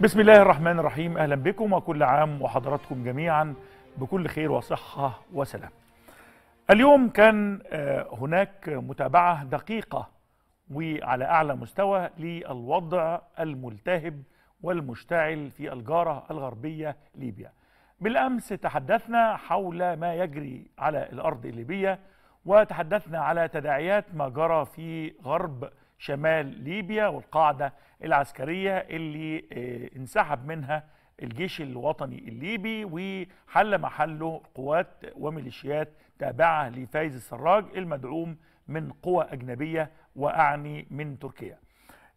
بسم الله الرحمن الرحيم اهلا بكم وكل عام وحضراتكم جميعا بكل خير وصحه وسلام. اليوم كان آه، هناك متابعه دقيقه وعلى اعلى مستوى للوضع الملتهب والمشتعل في الجاره الغربيه ليبيا. بالامس تحدثنا حول ما يجري على الارض الليبيه وتحدثنا على تداعيات ما جرى في غرب شمال ليبيا والقاعدة العسكرية اللي آه، انسحب منها الجيش الوطني الليبي وحل محله قوات وميليشيات تابعة لفايز السراج المدعوم من قوى أجنبية وأعني من تركيا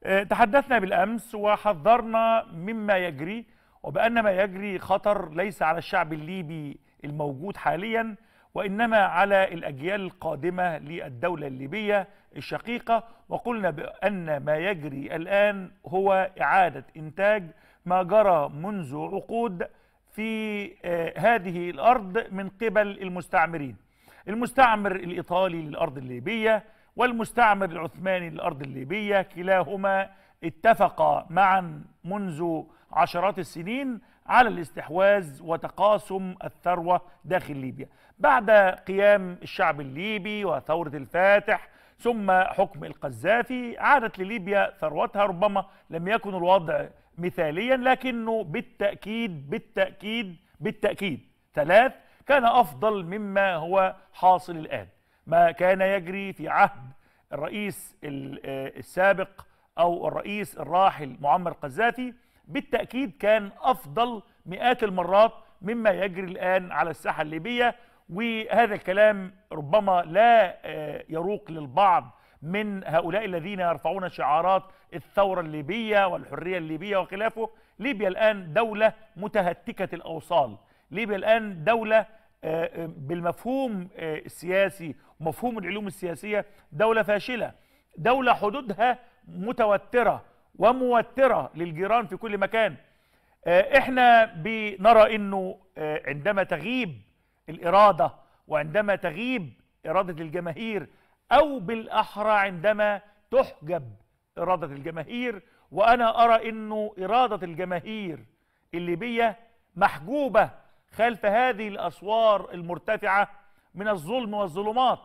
آه، تحدثنا بالأمس وحذرنا مما يجري وبأن ما يجري خطر ليس على الشعب الليبي الموجود حالياً وإنما على الأجيال القادمة للدولة الليبية الشقيقة وقلنا بأن ما يجري الآن هو إعادة إنتاج ما جرى منذ عقود في آه، هذه الأرض من قبل المستعمرين المستعمر الإيطالي للأرض الليبية والمستعمر العثماني للأرض الليبية كلاهما اتفقا معا منذ عشرات السنين على الاستحواذ وتقاسم الثروة داخل ليبيا بعد قيام الشعب الليبي وثورة الفاتح ثم حكم القذافي عادت لليبيا ثروتها ربما لم يكن الوضع مثاليا لكنه بالتأكيد بالتأكيد بالتأكيد ثلاث كان أفضل مما هو حاصل الآن ما كان يجري في عهد الرئيس آه، السابق أو الرئيس الراحل معمر القذافي بالتأكيد كان أفضل مئات المرات مما يجري الآن على الساحة الليبية وهذا الكلام ربما لا آه، يروق للبعض من هؤلاء الذين يرفعون شعارات الثورة الليبية والحرية الليبية وخلافه ليبيا الآن دولة متهتكة الأوصال ليبيا الآن دولة آه، آه، بالمفهوم السياسي ومفهوم العلوم السياسية دولة فاشلة دولة حدودها متوترة وموترة للجيران في كل مكان احنا بنرى انه عندما تغيب الإرادة وعندما تغيب إرادة الجماهير أو بالأحرى عندما تحجب إرادة الجماهير وأنا أرى أنه إرادة الجماهير الليبية محجوبة خلف هذه الأسوار المرتفعة من الظلم والظلمات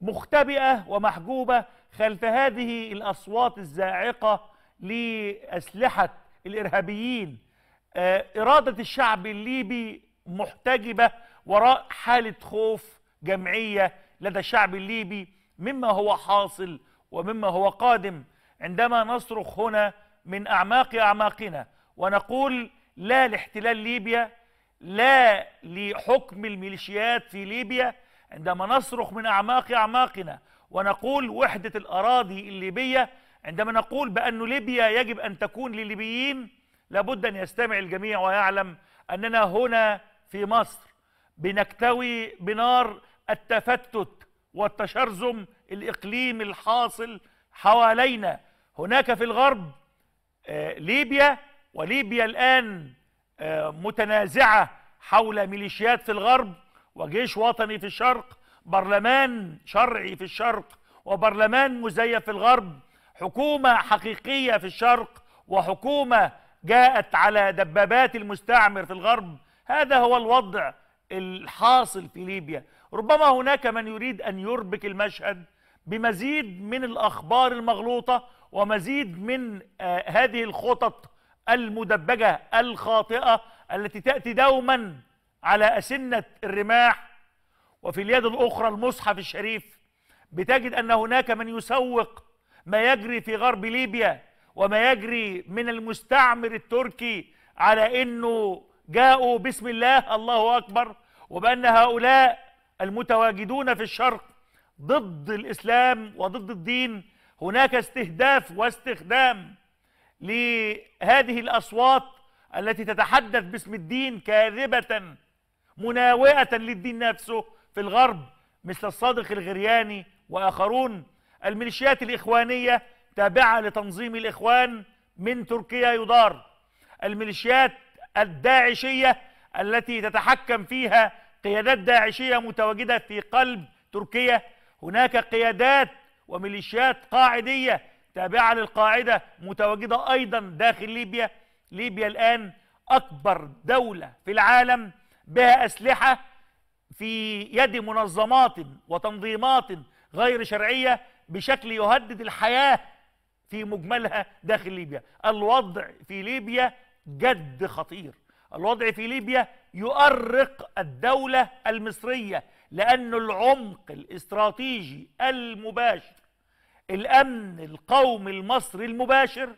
مختبئة ومحجوبة خلف هذه الأصوات الزاعقة لأسلحة الإرهابيين آه، إرادة الشعب الليبي محتجبة وراء حالة خوف جمعية لدى الشعب الليبي مما هو حاصل ومما هو قادم عندما نصرخ هنا من أعماق أعماقنا ونقول لا لاحتلال ليبيا لا لحكم الميليشيات في ليبيا عندما نصرخ من أعماق أعماقنا ونقول وحدة الأراضي الليبية عندما نقول بأن ليبيا يجب أن تكون لليبيين لابد أن يستمع الجميع ويعلم أننا هنا في مصر بنكتوي بنار التفتت والتشرذم الاقليمي الحاصل حوالينا هناك في الغرب آه، ليبيا وليبيا الان آه، متنازعه حول ميليشيات في الغرب وجيش وطني في الشرق برلمان شرعي في الشرق وبرلمان مزيف في الغرب حكومه حقيقيه في الشرق وحكومه جاءت على دبابات المستعمر في الغرب هذا هو الوضع الحاصل في ليبيا ربما هناك من يريد أن يربك المشهد بمزيد من الأخبار المغلوطة ومزيد من آه، هذه الخطط المدبجة الخاطئة التي تأتي دوما على أسنة الرماح وفي اليد الأخرى المصحف الشريف بتجد أن هناك من يسوق ما يجري في غرب ليبيا وما يجري من المستعمر التركي على أنه جاءوا بسم الله الله أكبر وبأن هؤلاء المتواجدون في الشرق ضد الإسلام وضد الدين هناك استهداف واستخدام لهذه الأصوات التي تتحدث باسم الدين كاذبة مناوئة للدين نفسه في الغرب مثل الصادق الغرياني وآخرون الميليشيات الإخوانية تابعة لتنظيم الإخوان من تركيا يدار الميليشيات الداعشية التي تتحكم فيها قيادات داعشية متواجدة في قلب تركيا هناك قيادات وميليشيات قاعدية تابعة للقاعدة متواجدة أيضا داخل ليبيا ليبيا الآن أكبر دولة في العالم بها أسلحة في يد منظمات وتنظيمات غير شرعية بشكل يهدد الحياة في مجملها داخل ليبيا الوضع في ليبيا جد خطير الوضع في ليبيا يؤرق الدولة المصرية لأن العمق الاستراتيجي المباشر الأمن القومي المصري المباشر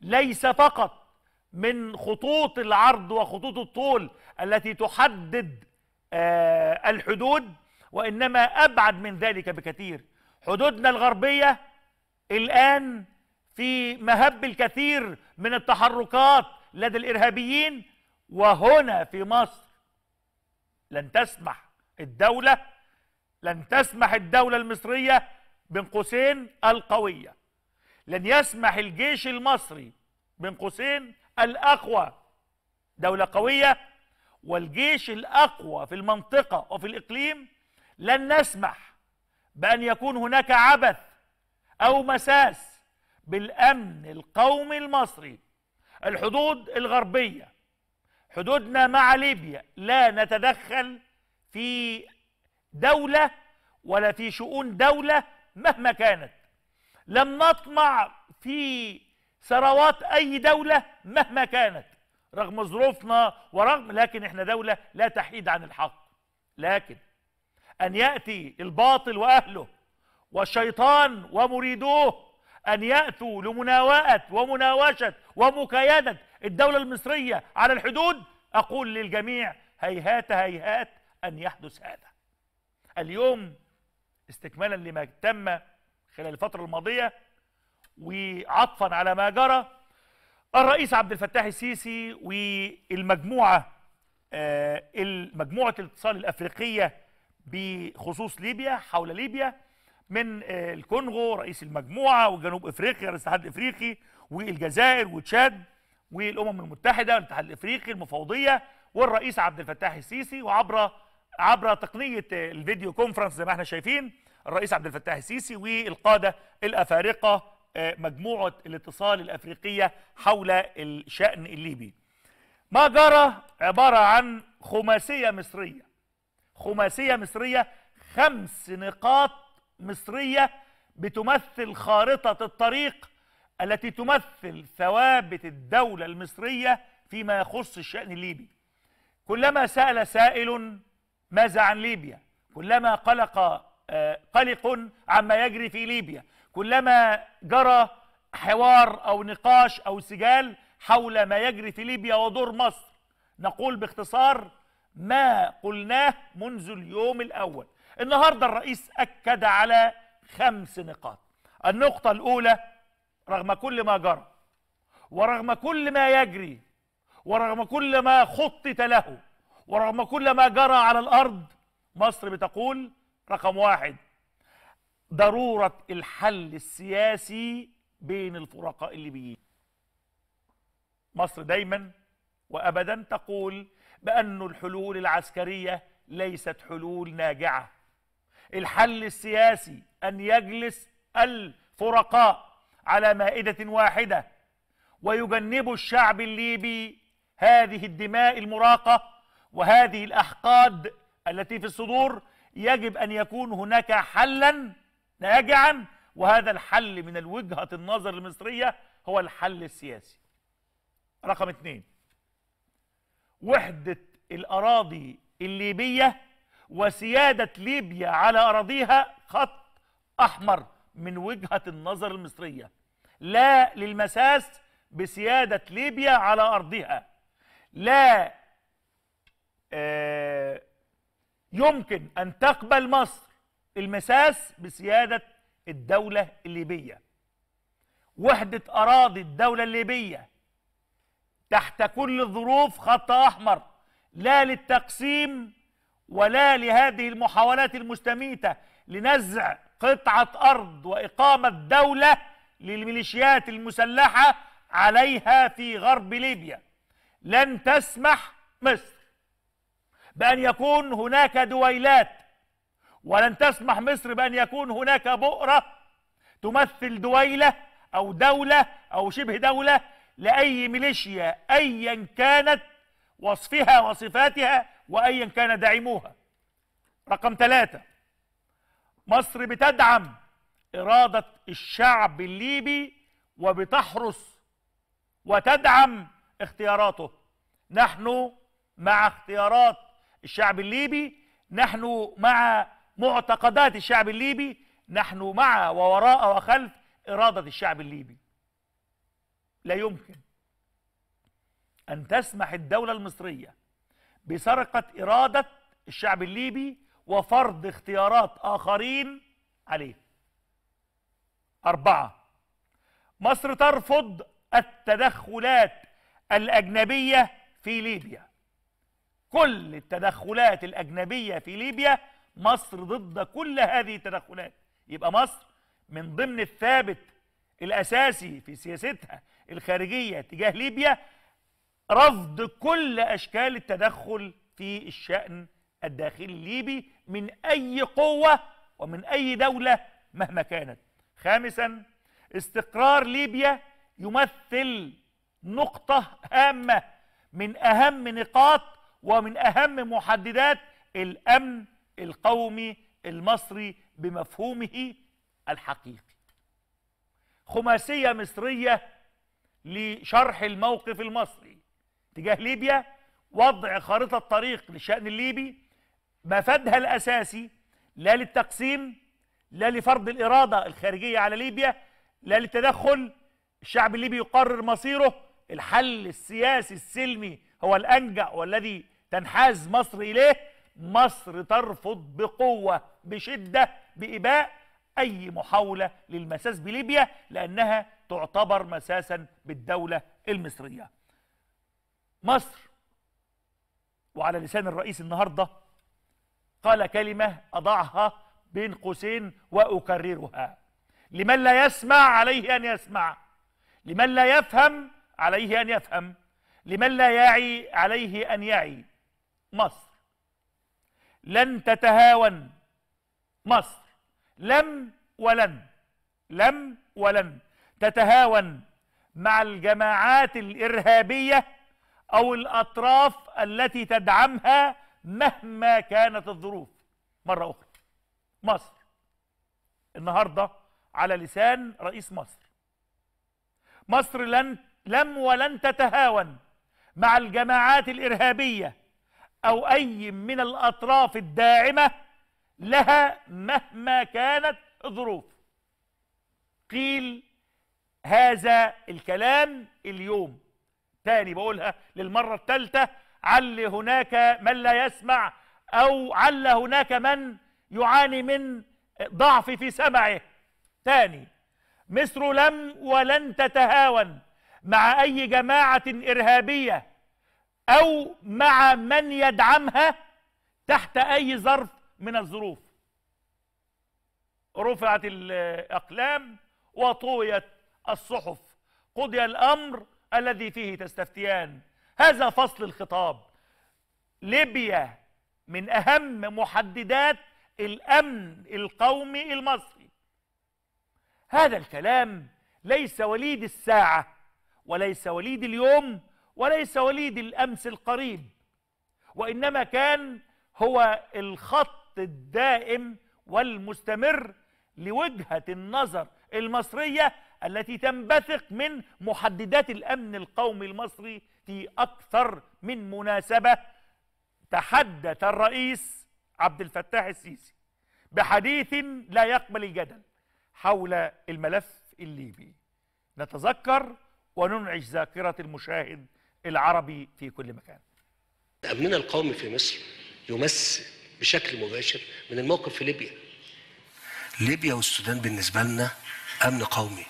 ليس فقط من خطوط العرض وخطوط الطول التي تحدد آه، الحدود وإنما أبعد من ذلك بكثير حدودنا الغربية الآن في مهب الكثير من التحركات لدى الإرهابيين وهنا في مصر لن تسمح الدولة لن تسمح الدولة المصرية بين قوسين القوية لن يسمح الجيش المصري بين قوسين الأقوى دولة قوية والجيش الأقوى في المنطقة وفي الإقليم لن نسمح بأن يكون هناك عبث أو مساس بالأمن القومي المصري الحدود الغربية حدودنا مع ليبيا لا نتدخل في دولة ولا في شؤون دولة مهما كانت لم نطمع في ثروات أي دولة مهما كانت رغم ظروفنا ورغم لكن احنا دولة لا تحيد عن الحق لكن أن يأتي الباطل وأهله والشيطان ومريدوه أن يأتوا لمناوأة ومناوشة ومكايدة الدولة المصرية على الحدود أقول للجميع هيهات هيهات أن يحدث هذا اليوم استكمالا لما تم خلال الفترة الماضية وعطفا على ما جرى الرئيس عبد الفتاح السيسي والمجموعة آه، مجموعة الاتصال الأفريقية بخصوص ليبيا حول ليبيا من آه، الكونغو رئيس المجموعة وجنوب أفريقيا الاتحاد الأفريقي والجزائر وتشاد والامم المتحده والاتحاد الافريقي المفوضيه والرئيس عبد الفتاح السيسي وعبر عبر تقنيه الفيديو كونفرنس زي ما احنا شايفين الرئيس عبد الفتاح السيسي والقاده الافارقه آه، مجموعه الاتصال الافريقيه حول الشان الليبي. ما جرى عباره عن خماسيه مصريه. خماسيه مصريه خمس نقاط مصريه بتمثل خارطه الطريق التي تمثل ثوابت الدولة المصرية فيما يخص الشأن الليبي كلما سأل سائل ماذا عن ليبيا كلما قلق آه، قلق عما يجري في ليبيا كلما جرى حوار أو نقاش أو سجال حول ما يجري في ليبيا ودور مصر نقول باختصار ما قلناه منذ اليوم الأول النهاردة الرئيس أكد على خمس نقاط النقطة الأولى رغم كل ما جرى ورغم كل ما يجري ورغم كل ما خطط له ورغم كل ما جرى على الارض مصر بتقول رقم واحد ضروره الحل السياسي بين الفرقاء الليبيين مصر دايما وابدا تقول بان الحلول العسكريه ليست حلول ناجعه الحل السياسي ان يجلس الفرقاء على مائدة واحدة ويجنب الشعب الليبي هذه الدماء المراقة وهذه الأحقاد التي في الصدور يجب أن يكون هناك حلا ناجعا وهذا الحل من الوجهة النظر المصرية هو الحل السياسي رقم اثنين وحدة الأراضي الليبية وسيادة ليبيا على أراضيها خط أحمر من وجهة النظر المصرية لا للمساس بسيادة ليبيا على أرضها لا آه، يمكن أن تقبل مصر المساس بسيادة الدولة الليبية وحدة أراضي الدولة الليبية تحت كل الظروف خط أحمر لا للتقسيم ولا لهذه المحاولات المستميتة لنزع قطعة أرض وإقامة دولة للميليشيات المسلحة عليها في غرب ليبيا لن تسمح مصر بأن يكون هناك دويلات ولن تسمح مصر بأن يكون هناك بؤرة تمثل دويلة أو دولة أو شبه دولة لأي ميليشيا أيا كانت وصفها وصفاتها وأيا كان داعموها رقم ثلاثة مصر بتدعم إرادة الشعب الليبي وبتحرص وتدعم اختياراته نحن مع اختيارات الشعب الليبي نحن مع معتقدات الشعب الليبي نحن مع ووراء وخلف إرادة الشعب الليبي لا يمكن أن تسمح الدولة المصرية بسرقة إرادة الشعب الليبي وفرض اختيارات آخرين عليه أربعة مصر ترفض التدخلات الأجنبية في ليبيا كل التدخلات الأجنبية في ليبيا مصر ضد كل هذه التدخلات يبقى مصر من ضمن الثابت الأساسي في سياستها الخارجية تجاه ليبيا رفض كل أشكال التدخل في الشأن الداخلي الليبي من أي قوة ومن أي دولة مهما كانت خامسا استقرار ليبيا يمثل نقطة هامة من أهم نقاط ومن أهم محددات الأمن القومي المصري بمفهومه الحقيقي خماسية مصرية لشرح الموقف المصري تجاه ليبيا وضع خارطة طريق للشأن الليبي مفادها الأساسي لا للتقسيم لا لفرض الإرادة الخارجية على ليبيا لا للتدخل الشعب الليبي يقرر مصيره الحل السياسي السلمي هو الأنجع والذي تنحاز مصر إليه مصر ترفض بقوة بشدة بإباء أي محاولة للمساس بليبيا لأنها تعتبر مساسا بالدولة المصرية مصر وعلى لسان الرئيس النهارده قال كلمة أضعها بين قوسين وأكررها لمن لا يسمع عليه أن يسمع لمن لا يفهم عليه أن يفهم لمن لا يعي عليه أن يعي مصر لن تتهاون مصر لم ولن لم ولن تتهاون مع الجماعات الإرهابية أو الأطراف التي تدعمها مهما كانت الظروف مرة أخرى مصر النهاردة على لسان رئيس مصر مصر لن لم ولن تتهاون مع الجماعات الإرهابية أو أي من الأطراف الداعمة لها مهما كانت الظروف قيل هذا الكلام اليوم تاني بقولها للمرة الثالثة عل هناك من لا يسمع أو عل هناك من يعاني من ضعف في سمعه ثاني مصر لم ولن تتهاون مع أي جماعة إرهابية أو مع من يدعمها تحت أي ظرف من الظروف رفعت الأقلام وطويت الصحف قضي الأمر الذي فيه تستفتيان هذا فصل الخطاب ليبيا من أهم محددات الأمن القومي المصري هذا الكلام ليس وليد الساعة وليس وليد اليوم وليس وليد الأمس القريب وإنما كان هو الخط الدائم والمستمر لوجهة النظر المصرية التي تنبثق من محددات الأمن القومي المصري في أكثر من مناسبة تحدث الرئيس عبد الفتاح السيسي بحديث لا يقبل الجدل حول الملف الليبي نتذكر وننعش ذاكرة المشاهد العربي في كل مكان أمننا القومي في مصر يمثل بشكل مباشر من الموقف في ليبيا ليبيا والسودان بالنسبة لنا أمن قومي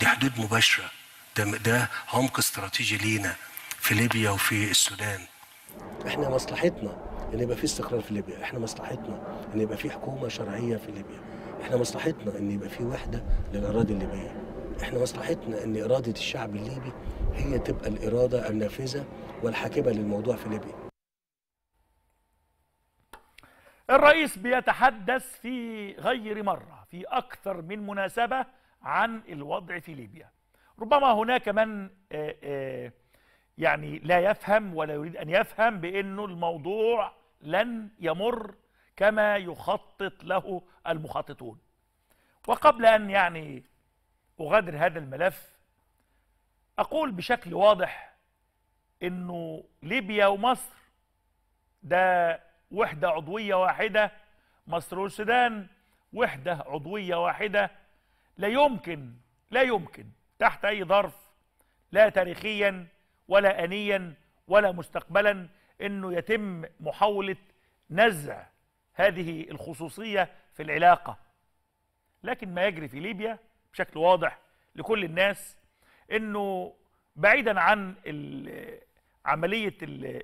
دي حدود مباشره ده ده عمق استراتيجي لينا في ليبيا وفي السودان احنا مصلحتنا ان يبقى في استقرار في ليبيا احنا مصلحتنا ان يبقى في حكومه شرعيه في ليبيا احنا مصلحتنا ان يبقى في وحده للاراضي الليبيه احنا مصلحتنا ان اراده الشعب الليبي هي تبقى الاراده النافذه والحاكمه للموضوع في ليبيا الرئيس بيتحدث في غير مره في اكثر من مناسبه عن الوضع في ليبيا ربما هناك من آه، آه، يعني لا يفهم ولا يريد أن يفهم بأنه الموضوع لن يمر كما يخطط له المخططون وقبل أن يعني أغادر هذا الملف أقول بشكل واضح أنه ليبيا ومصر ده وحدة عضوية واحدة مصر والسودان وحدة عضوية واحدة لا يمكن لا يمكن تحت أي ظرف لا تاريخيا ولا أنيا ولا مستقبلا أنه يتم محاولة نزع هذه الخصوصية في العلاقة لكن ما يجري في ليبيا بشكل واضح لكل الناس أنه بعيدا عن عملية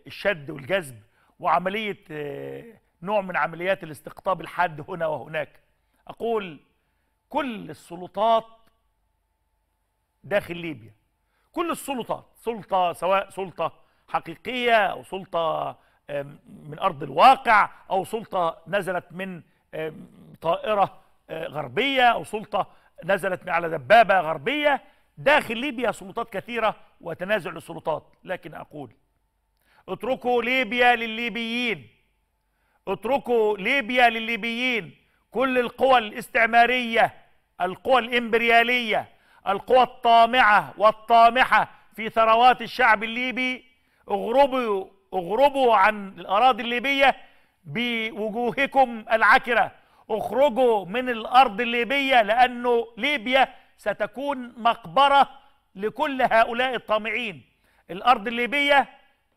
الشد والجذب وعملية آه، نوع من عمليات الاستقطاب الحاد هنا وهناك أقول كل السلطات داخل ليبيا كل السلطات سلطة سواء سلطة حقيقية أو سلطة من أرض الواقع أو سلطة نزلت من طائرة آه، غربية أو سلطة نزلت على دبابة غربية داخل ليبيا سلطات كثيرة وتنازع للسلطات لكن أقول اتركوا ليبيا للليبيين اتركوا ليبيا للليبيين كل القوى الاستعمارية القوى الإمبريالية القوى الطامعة والطامحة في ثروات الشعب الليبي اغربوا اغربوا عن الأراضي الليبية بوجوهكم العكرة اخرجوا من الأرض الليبية لأنه ليبيا ستكون مقبرة لكل هؤلاء الطامعين الأرض الليبية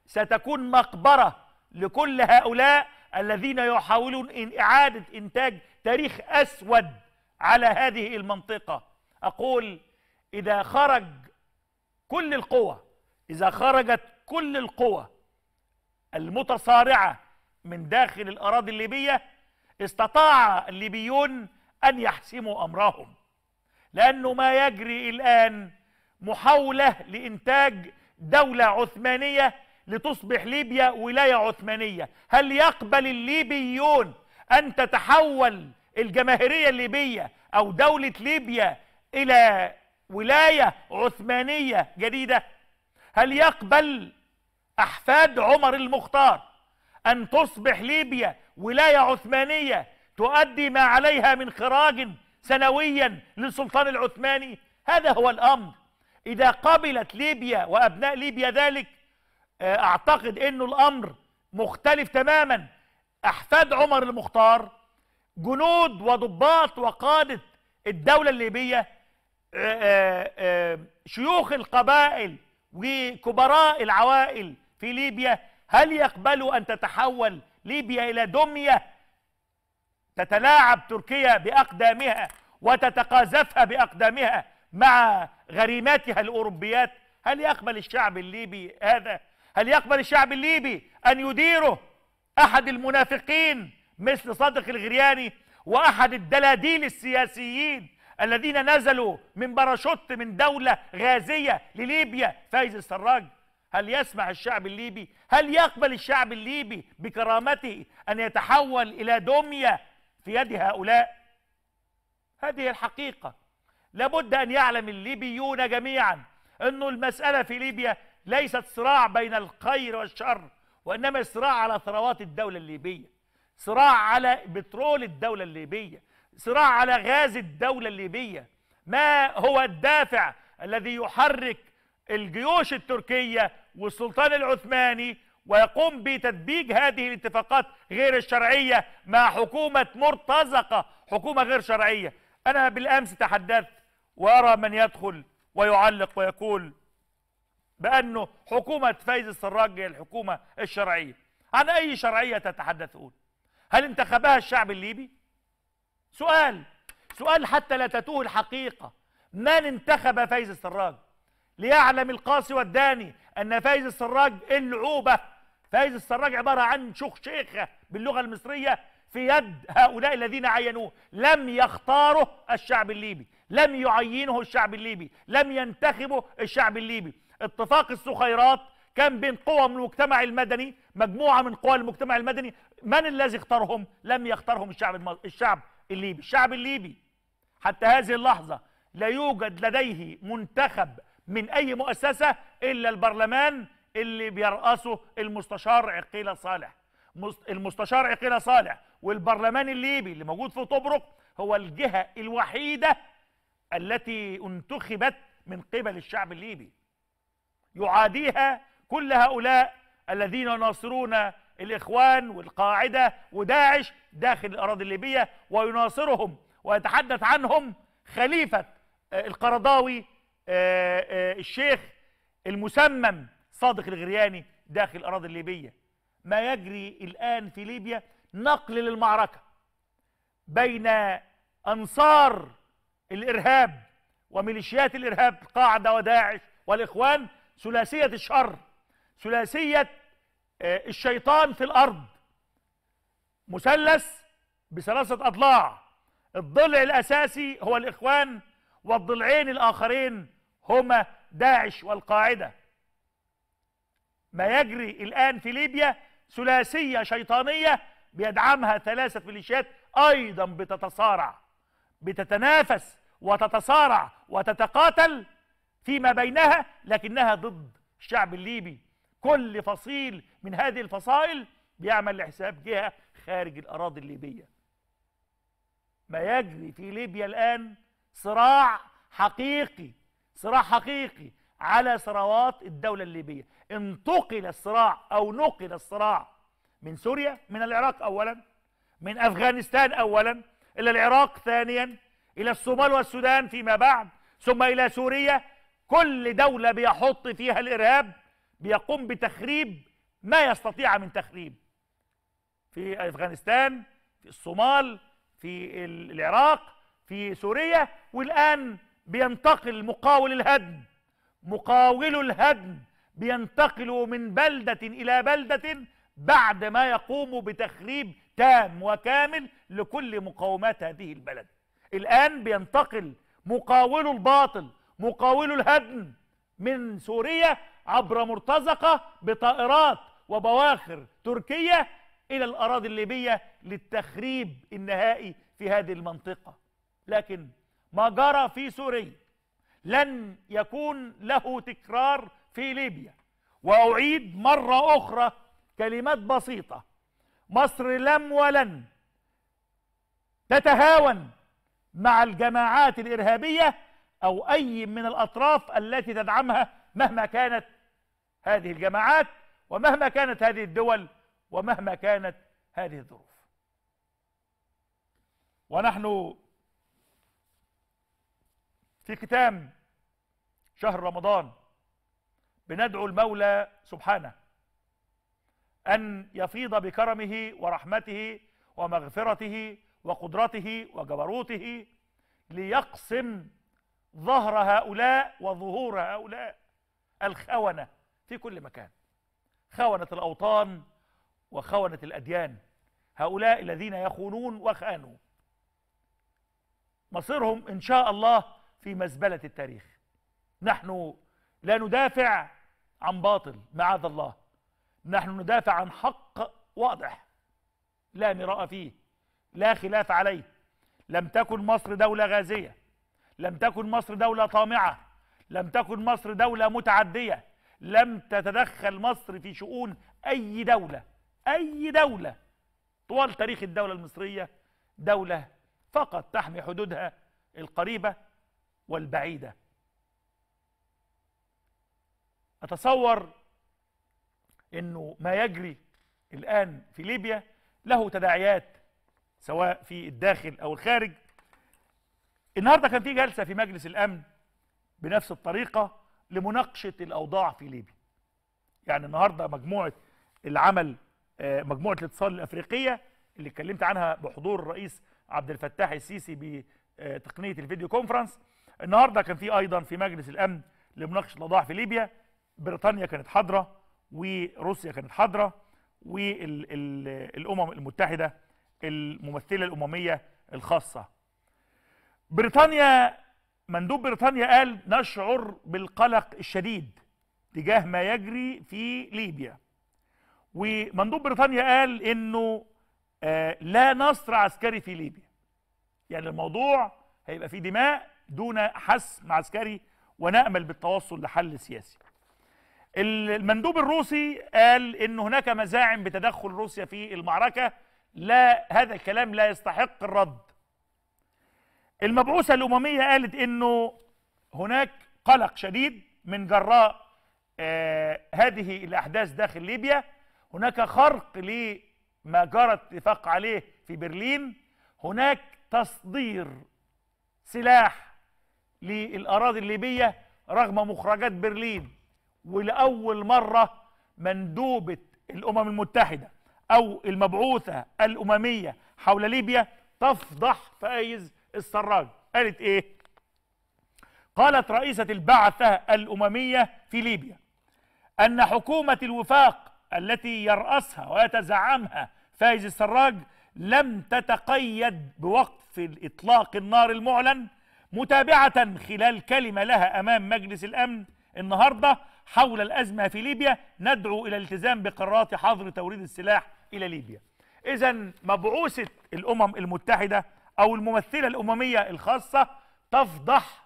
ستكون مقبرة لكل هؤلاء الذين يحاولون إعادة إنتاج تاريخ أسود على هذه المنطقة أقول إذا خرج كل القوى إذا خرجت كل القوى المتصارعة من داخل الأراضي الليبية استطاع الليبيون أن يحسموا أمرهم لأنه ما يجري الآن محاولة لإنتاج دولة عثمانية لتصبح ليبيا ولاية عثمانية هل يقبل الليبيون أن تتحول الجماهيرية الليبية أو دولة ليبيا إلى ولاية عثمانية جديدة هل يقبل أحفاد عمر المختار أن تصبح ليبيا ولاية عثمانية تؤدي ما عليها من خراج سنويا للسلطان العثماني هذا هو الأمر إذا قبلت ليبيا وأبناء ليبيا ذلك آه، أعتقد أنه الأمر مختلف تماما أحفاد عمر المختار جنود وضباط وقادة الدولة الليبية آه، آه، آه، شيوخ القبائل وكبراء العوائل في ليبيا هل يقبلوا أن تتحول ليبيا إلى دمية تتلاعب تركيا بأقدامها وتتقاذفها بأقدامها مع غريماتها الأوروبيات هل يقبل الشعب الليبي هذا؟ هل يقبل الشعب الليبي أن يديره أحد المنافقين مثل صادق الغرياني واحد الدلاديل السياسيين الذين نزلوا من باراشوت من دوله غازيه لليبيا فايز السراج هل يسمع الشعب الليبي هل يقبل الشعب الليبي بكرامته ان يتحول الى دميه في يد هؤلاء هذه الحقيقه لابد ان يعلم الليبيون جميعا أن المساله في ليبيا ليست صراع بين الخير والشر وانما صراع على ثروات الدوله الليبيه صراع على بترول الدولة الليبية صراع على غاز الدولة الليبية ما هو الدافع الذي يحرك الجيوش التركية والسلطان العثماني ويقوم بتدبيج هذه الاتفاقات غير الشرعية مع حكومة مرتزقة حكومة غير شرعية أنا بالأمس تحدثت وأرى من يدخل ويعلق ويقول بأنه حكومة فايز السراج هي الحكومة الشرعية عن أي شرعية تتحدثون هل انتخبها الشعب الليبي سؤال سؤال حتى لا تتوه الحقيقة من انتخب فايز السراج ليعلم القاسي والداني أن فايز السراج اللعوبة فايز السراج عبارة عن شخشيخة شيخة باللغة المصرية في يد هؤلاء الذين عينوه لم يختاره الشعب الليبي لم يعينه الشعب الليبي لم ينتخبه الشعب الليبي اتفاق السخيرات كان بين قوى من المجتمع المدني مجموعة من قوى المجتمع المدني من الذي اختارهم لم يختارهم الشعب المصر. الشعب الليبي الشعب الليبي حتى هذه اللحظة لا يوجد لديه منتخب من أي مؤسسة إلا البرلمان اللي بيرأسه المستشار عقيلة صالح المستشار عقيلة صالح والبرلمان الليبي اللي موجود في طبرق هو الجهة الوحيدة التي انتخبت من قبل الشعب الليبي يعاديها كل هؤلاء الذين يناصرون الإخوان والقاعدة وداعش داخل الأراضي الليبية ويناصرهم ويتحدث عنهم خليفة آه، القرضاوي آه، آه، الشيخ المسمم صادق الغرياني داخل الأراضي الليبية ما يجري الآن في ليبيا نقل للمعركة بين أنصار الإرهاب وميليشيات الإرهاب القاعدة وداعش والإخوان ثلاثية الشر ثلاثية آه، الشيطان في الأرض مثلث بثلاثة أضلاع الضلع الأساسي هو الإخوان والضلعين الآخرين هما داعش والقاعدة ما يجري الآن في ليبيا ثلاثية شيطانية بيدعمها ثلاثة ميليشيات أيضا بتتصارع بتتنافس وتتصارع وتتقاتل فيما بينها لكنها ضد الشعب الليبي كل فصيل من هذه الفصائل بيعمل لحساب جهة خارج الأراضي الليبية ما يجري في ليبيا الآن صراع حقيقي صراع حقيقي على ثروات الدولة الليبية انتقل الصراع أو نقل الصراع من سوريا من العراق أولا من أفغانستان أولا إلى العراق ثانيا إلى الصومال والسودان فيما بعد ثم إلى سوريا كل دولة بيحط فيها الإرهاب بيقوم بتخريب ما يستطيع من تخريب في أفغانستان في الصومال في العراق في سوريا والآن بينتقل مقاول الهدم مقاول الهدم بينتقل من بلدة إلى بلدة بعد ما يقوم بتخريب تام وكامل لكل مقاومات هذه البلد الآن بينتقل مقاول الباطل مقاول الهدم من سوريا عبر مرتزقة بطائرات وبواخر تركية إلى الأراضي الليبية للتخريب النهائي في هذه المنطقة لكن ما جرى في سوريا لن يكون له تكرار في ليبيا وأعيد مرة أخرى كلمات بسيطة مصر لم ولن تتهاون مع الجماعات الإرهابية أو أي من الأطراف التي تدعمها مهما كانت هذه الجماعات ومهما كانت هذه الدول ومهما كانت هذه الظروف ونحن في ختام شهر رمضان بندعو المولى سبحانه أن يفيض بكرمه ورحمته ومغفرته وقدرته وجبروته ليقسم ظهر هؤلاء وظهور هؤلاء الخونة في كل مكان خونة الأوطان وخونة الأديان هؤلاء الذين يخونون وخانوا مصيرهم إن شاء الله في مزبلة التاريخ نحن لا ندافع عن باطل معاذ الله نحن ندافع عن حق واضح لا مراء فيه لا خلاف عليه لم تكن مصر دولة غازية لم تكن مصر دولة طامعة لم تكن مصر دولة متعدية لم تتدخل مصر في شؤون أي دولة أي دولة طوال تاريخ الدولة المصرية دولة فقط تحمي حدودها القريبة والبعيدة أتصور أنه ما يجري الآن في ليبيا له تداعيات سواء في الداخل أو الخارج النهارده كان في جلسه في مجلس الامن بنفس الطريقه لمناقشه الاوضاع في ليبيا يعني النهارده مجموعه العمل آه، مجموعه الاتصال الافريقيه اللي اتكلمت عنها بحضور الرئيس عبد الفتاح السيسي بتقنيه آه، الفيديو كونفرنس النهارده كان في ايضا في مجلس الامن لمناقشه الاوضاع في ليبيا بريطانيا كانت حاضره وروسيا كانت حاضره والامم المتحده الممثله الامميه الخاصه بريطانيا مندوب بريطانيا قال نشعر بالقلق الشديد تجاه ما يجري في ليبيا ومندوب بريطانيا قال انه آه لا نصر عسكري في ليبيا يعني الموضوع هيبقى فيه دماء دون حسم عسكري ونامل بالتوصل لحل سياسي المندوب الروسي قال ان هناك مزاعم بتدخل روسيا في المعركه لا هذا الكلام لا يستحق الرد المبعوثة الأممية قالت أنه هناك قلق شديد من جراء آه هذه الأحداث داخل ليبيا هناك خرق لما جرى اتفاق عليه في برلين هناك تصدير سلاح للأراضي الليبية رغم مخرجات برلين ولأول مرة مندوبة الأمم المتحدة أو المبعوثة الأممية حول ليبيا تفضح فايز السراج قالت ايه قالت رئيسة البعثة الأممية في ليبيا أن حكومة الوفاق التي يرأسها ويتزعمها فايز السراج لم تتقيد بوقف الإطلاق النار المعلن متابعة خلال كلمة لها أمام مجلس الأمن النهاردة حول الأزمة في ليبيا ندعو إلى الالتزام بقرارات حظر توريد السلاح إلى ليبيا إذا مبعوثة الأمم المتحدة أو الممثلة الأممية الخاصة تفضح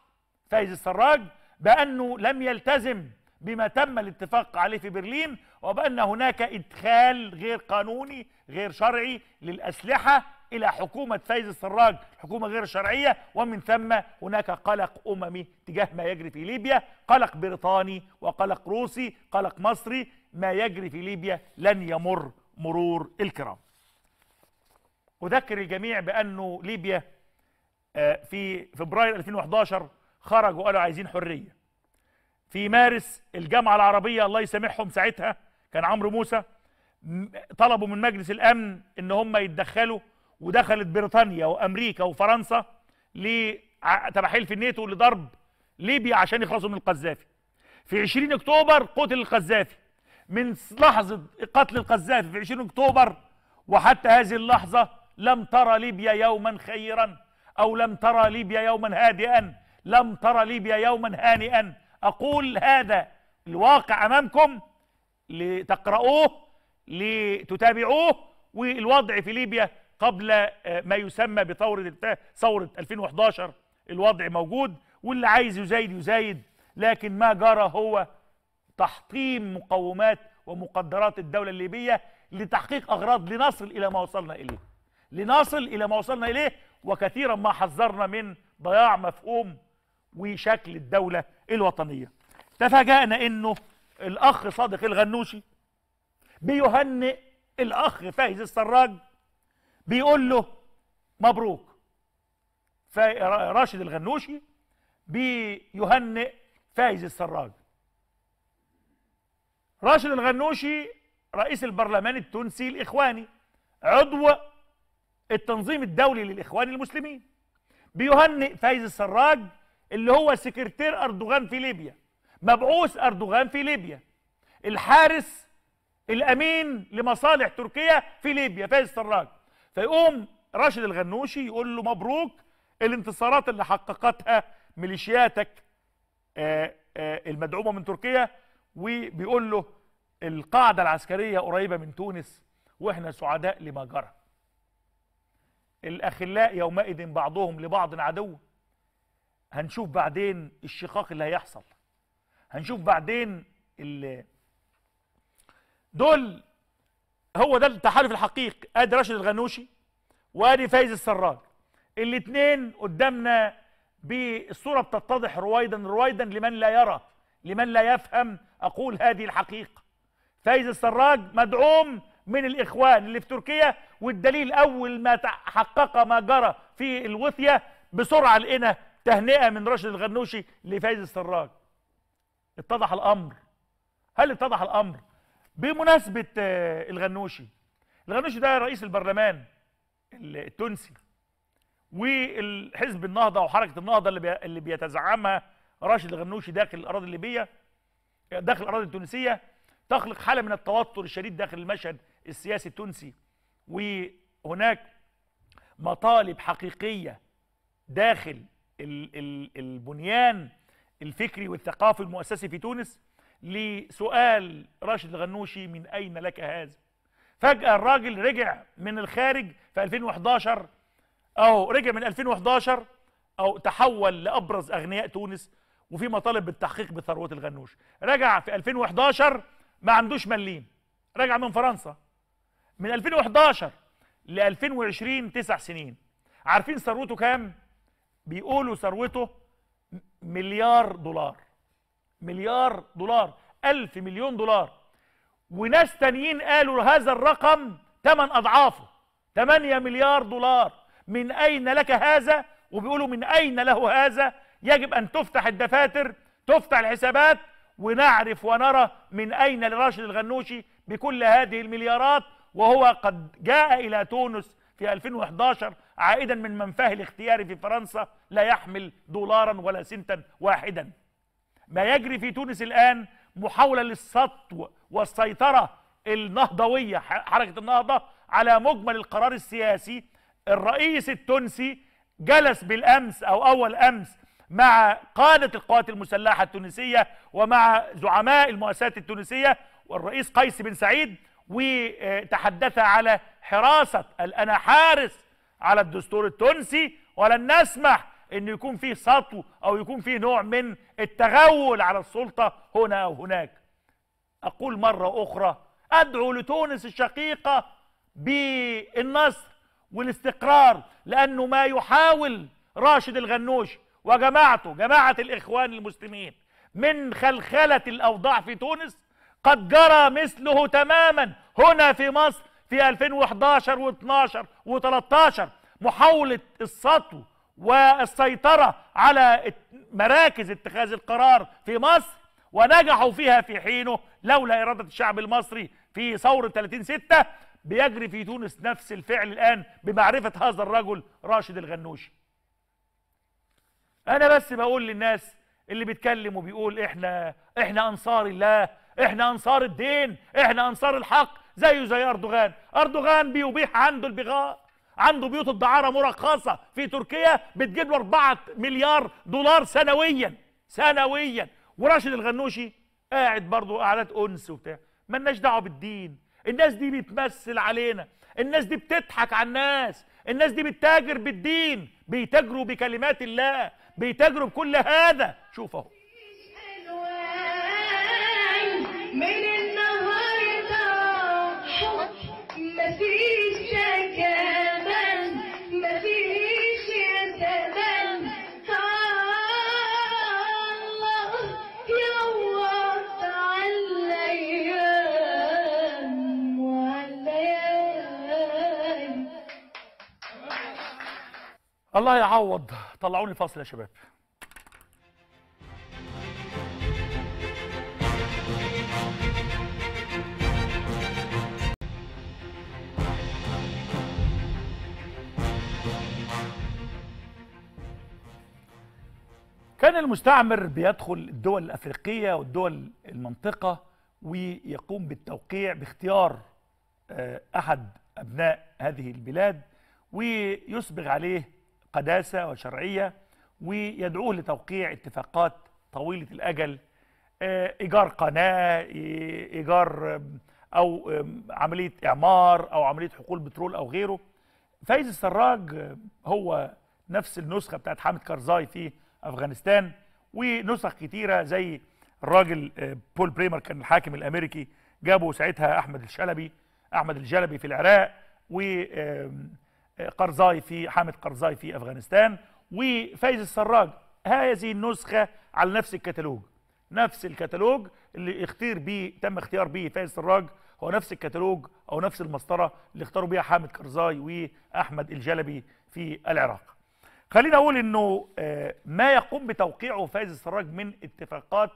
فايز السراج بأنه لم يلتزم بما تم الاتفاق عليه في برلين وبأن هناك إدخال غير قانوني غير شرعي للأسلحة إلى حكومة فايز السراج حكومة غير شرعية ومن ثم هناك قلق أممي تجاه ما يجري في ليبيا قلق بريطاني وقلق روسي قلق مصري ما يجري في ليبيا لن يمر مرور الكرام أذكر الجميع بأنه ليبيا آه، في فبراير 2011 خرجوا وقالوا عايزين حرية في مارس الجامعة العربية الله يسامحهم ساعتها كان عمرو موسى طلبوا من مجلس الأمن إن هم يتدخلوا ودخلت بريطانيا وأمريكا وفرنسا لتباحيل في النيتو لضرب ليبيا عشان يخلصوا من القذافي في 20 أكتوبر قتل القذافي من لحظة قتل القذافي في 20 أكتوبر وحتى هذه اللحظة لم ترى ليبيا يوما خيرا أو لم ترى ليبيا يوما هادئا لم ترى ليبيا يوما هانئا أقول هذا الواقع أمامكم لتقرؤوه لتتابعوه والوضع في ليبيا قبل آه، ما يسمى بثورة ثورة 2011 الوضع موجود واللي عايز يزايد يزايد لكن ما جرى هو تحطيم مقومات ومقدرات الدولة الليبية لتحقيق أغراض لنصل إلى ما وصلنا إليه لنصل إلى ما وصلنا إليه وكثيرا ما حذرنا من ضياع مفهوم وشكل الدولة الوطنية تفاجأنا أنه الأخ صادق الغنوشي بيهنئ الأخ فايز السراج بيقول له مبروك راشد الغنوشي بيهنئ فايز السراج راشد الغنوشي رئيس البرلمان التونسي الإخواني عضو التنظيم الدولي للإخوان المسلمين بيهنئ فايز السراج اللي هو سكرتير أردوغان في ليبيا مبعوث أردوغان في ليبيا الحارس الأمين لمصالح تركيا في ليبيا فايز السراج فيقوم راشد الغنوشي يقول له مبروك الانتصارات اللي حققتها ميليشياتك آه، آه، المدعومة من تركيا وبيقول له القاعدة العسكرية قريبة من تونس واحنا سعداء لما جرى الأخلاء يومئذ بعضهم لبعض عدو هنشوف بعدين الشقاق اللي هيحصل هنشوف بعدين اللي دول هو ده التحالف الحقيقي ادي راشد الغنوشي وادي فايز السراج الاثنين قدامنا بالصوره بتتضح رويدا رويدا لمن لا يرى لمن لا يفهم اقول هذه الحقيقه فايز السراج مدعوم من الاخوان اللي في تركيا والدليل أول ما حقق ما جرى في الوثية بسرعة لقينا تهنئة من راشد الغنوشي لفايز السراج اتضح الأمر هل اتضح الأمر بمناسبة آه، الغنوشي الغنوشي ده رئيس البرلمان التونسي والحزب النهضة وحركة النهضة اللي بيتزعمها راشد الغنوشي داخل الأراضي الليبية داخل الأراضي التونسية تخلق حالة من التوتر الشديد داخل المشهد السياسي التونسي وهناك مطالب حقيقية داخل البنيان الفكري والثقافي المؤسسي في تونس لسؤال راشد الغنوشي من أين لك هذا فجأة الراجل رجع من الخارج في 2011 أو رجع من 2011 أو تحول لأبرز أغنياء تونس وفي مطالب بالتحقيق بثروة الغنوش رجع في 2011 ما عندوش مليم رجع من فرنسا من 2011 ل 2020 تسع سنين عارفين ثروته كام بيقولوا ثروته مليار دولار مليار دولار ألف مليون دولار وناس تانيين قالوا هذا الرقم ثمن أضعافه 8 مليار دولار من أين لك هذا وبيقولوا من أين له هذا يجب أن تفتح الدفاتر تفتح الحسابات ونعرف ونرى من أين لراشد الغنوشي بكل هذه المليارات وهو قد جاء إلى تونس في 2011 عائدا من منفاه الاختياري في فرنسا لا يحمل دولارا ولا سنتا واحدا ما يجري في تونس الآن محاولة للسطو والسيطرة النهضوية حركة النهضة على مجمل القرار السياسي الرئيس التونسي جلس بالأمس أو أول أمس مع قادة القوات المسلحة التونسية ومع زعماء المؤسسات التونسية والرئيس قيس بن سعيد وتحدث على حراسة أنا حارس على الدستور التونسي ولن نسمح أن يكون فيه سطو أو يكون فيه نوع من التغول على السلطة هنا أو هناك أقول مرة أخرى أدعو لتونس الشقيقة بالنصر والاستقرار لأنه ما يحاول راشد الغنوش وجماعته جماعة الإخوان المسلمين من خلخلة الأوضاع في تونس قد جرى مثله تماما هنا في مصر في 2011 و12 و13 محاولة السطو والسيطرة على مراكز اتخاذ القرار في مصر ونجحوا فيها في حينه لولا إرادة الشعب المصري في ثورة 30 6 بيجري في تونس نفس الفعل الآن بمعرفة هذا الرجل راشد الغنوشي أنا بس بقول للناس اللي بيتكلم وبيقول إحنا إحنا أنصار الله احنا انصار الدين احنا انصار الحق زيه زي اردوغان اردوغان بيبيح عنده البغاء عنده بيوت الدعاره مرخصه في تركيا بتجيب له 4 مليار دولار سنويا سنويا وراشد الغنوشي قاعد برضه قعدات انس وبتاع مالناش دعوه بالدين الناس دي بتمثل علينا الناس دي بتضحك على الناس الناس دي بتتاجر بالدين بيتاجروا بكلمات الله بيتاجروا بكل هذا شوف اهو من النهاردة حب مفيش تكامل مفيش زمن الله يوض على الايام وعلى الله يعوض طلعوني الفاصل يا شباب كان المستعمر بيدخل الدول الأفريقية والدول المنطقة ويقوم بالتوقيع باختيار آه، أحد أبناء هذه البلاد ويسبغ عليه قداسة وشرعية ويدعوه لتوقيع اتفاقات طويلة الأجل آه، إيجار قناة إيجار أو عملية إعمار أو عملية حقول بترول أو غيره فايز السراج هو نفس النسخة بتاعت حامد كرزاي في افغانستان ونسخ كتيره زي الراجل آه، بول بريمر كان الحاكم الامريكي جابوا ساعتها احمد الشلبي احمد الجلبي في العراق وقرزاي آه، في حامد قرزاي في افغانستان وفايز السراج هذه النسخه على نفس الكتالوج نفس الكتالوج اللي اختير بيه تم اختيار بيه فايز السراج هو نفس الكتالوج او نفس المسطره اللي اختاروا بيها حامد قرزاي واحمد الجلبي في العراق خلينا اقول انه آه، ما يقوم بتوقيعه فايز السراج من اتفاقات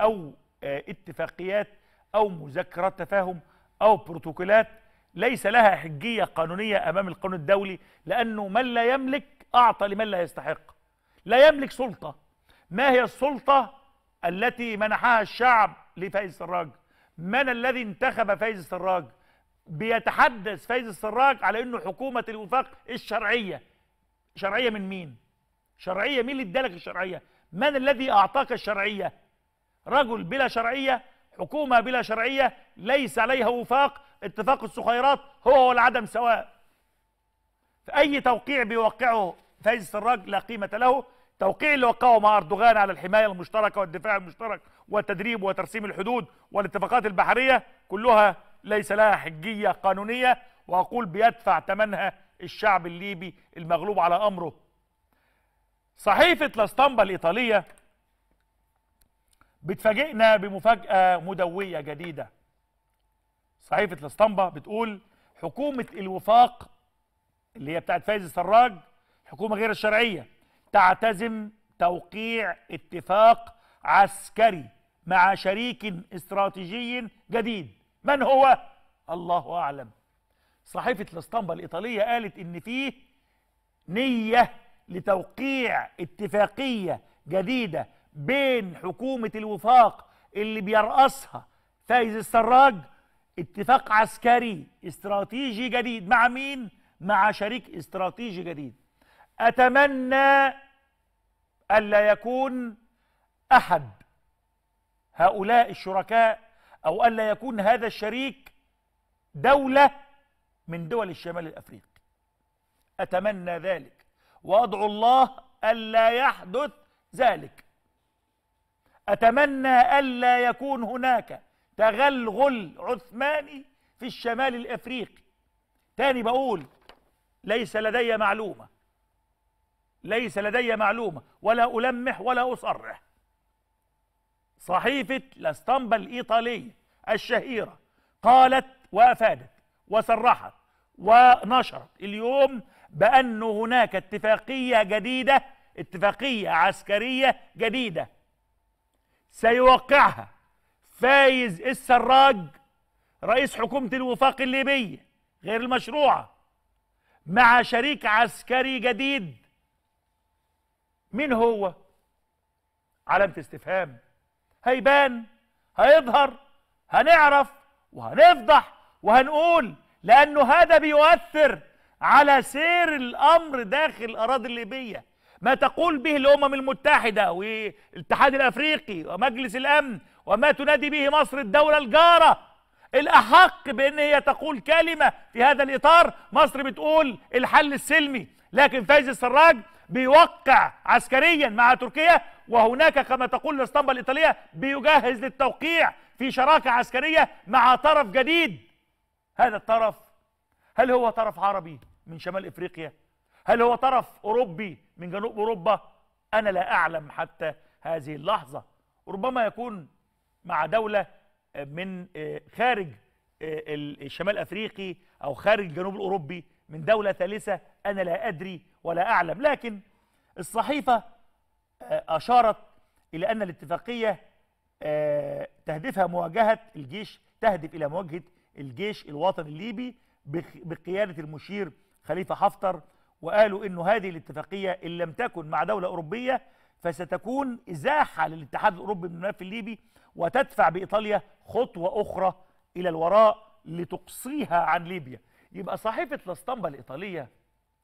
او آه، اتفاقيات او مذكرات تفاهم او بروتوكولات ليس لها حجيه قانونيه امام القانون الدولي لانه من لا يملك اعطى لمن لا يستحق لا يملك سلطه ما هي السلطه التي منحها الشعب لفايز السراج من الذي انتخب فايز السراج بيتحدث فايز السراج على انه حكومه الوفاق الشرعيه شرعيه من مين شرعيه مين اللي ادالك الشرعيه من الذي اعطاك الشرعيه رجل بلا شرعيه حكومه بلا شرعيه ليس عليها وفاق اتفاق السخيرات هو والعدم سواء فاي توقيع بيوقعه فايز السراج لا قيمه له التوقيع اللي وقعه مع اردوغان على الحمايه المشتركه والدفاع المشترك والتدريب وترسيم الحدود والاتفاقات البحريه كلها ليس لها حجيه قانونيه واقول بيدفع ثمنها الشعب الليبي المغلوب على امره صحيفه لاسطمبه الايطاليه بتفاجئنا بمفاجاه مدويه جديده صحيفه لاسطمبه بتقول حكومه الوفاق اللي هي بتاعت فايز السراج حكومه غير الشرعيه تعتزم توقيع اتفاق عسكري مع شريك استراتيجي جديد من هو الله اعلم صحيفة الاسطنبة الإيطالية قالت إن فيه نية لتوقيع اتفاقية جديدة بين حكومة الوفاق اللي بيرأسها فايز السراج اتفاق عسكري استراتيجي جديد مع مين؟ مع شريك استراتيجي جديد أتمنى ألا يكون أحد هؤلاء الشركاء أو ألا يكون هذا الشريك دولة من دول الشمال الأفريقي أتمنى ذلك وأدعو الله ألا يحدث ذلك أتمنى ألا يكون هناك تغلغل عثماني في الشمال الأفريقي تاني بقول ليس لدي معلومة ليس لدي معلومة ولا ألمح ولا أصرح صحيفة لاستنبا الإيطالية الشهيرة قالت وأفادت وصرحت ونشرت اليوم بأن هناك اتفاقية جديدة اتفاقية عسكرية جديدة سيوقعها فايز السراج رئيس حكومة الوفاق الليبية غير المشروعة مع شريك عسكري جديد مين هو علامة استفهام هيبان هيظهر هنعرف وهنفضح وهنقول لأنه هذا بيؤثر على سير الأمر داخل الأراضي الليبية ما تقول به الأمم المتحدة والاتحاد الأفريقي ومجلس الأمن وما تنادي به مصر الدولة الجارة الأحق بأن هي تقول كلمة في هذا الإطار مصر بتقول الحل السلمي لكن فايز السراج بيوقع عسكريا مع تركيا وهناك كما تقول الاسطنبة الإيطالية بيجهز للتوقيع في شراكة عسكرية مع طرف جديد هذا الطرف هل هو طرف عربي من شمال إفريقيا هل هو طرف أوروبي من جنوب أوروبا أنا لا أعلم حتى هذه اللحظة ربما يكون مع دولة آه، من آه، خارج آه، الشمال أفريقي أو خارج الجنوب الأوروبي من دولة ثالثة أنا لا أدري ولا أعلم لكن الصحيفة أشارت إلى أن الاتفاقية تهدفها مواجهة الجيش تهدف إلى مواجهة الجيش الوطني الليبي بقيادة المشير خليفة حفتر وقالوا أنه هذه الاتفاقية إن لم تكن مع دولة أوروبية فستكون إزاحة للاتحاد الأوروبي من الملف الليبي وتدفع بإيطاليا خطوة أخرى إلى الوراء لتقصيها عن ليبيا يبقى صحيفة لاسطنبا الإيطالية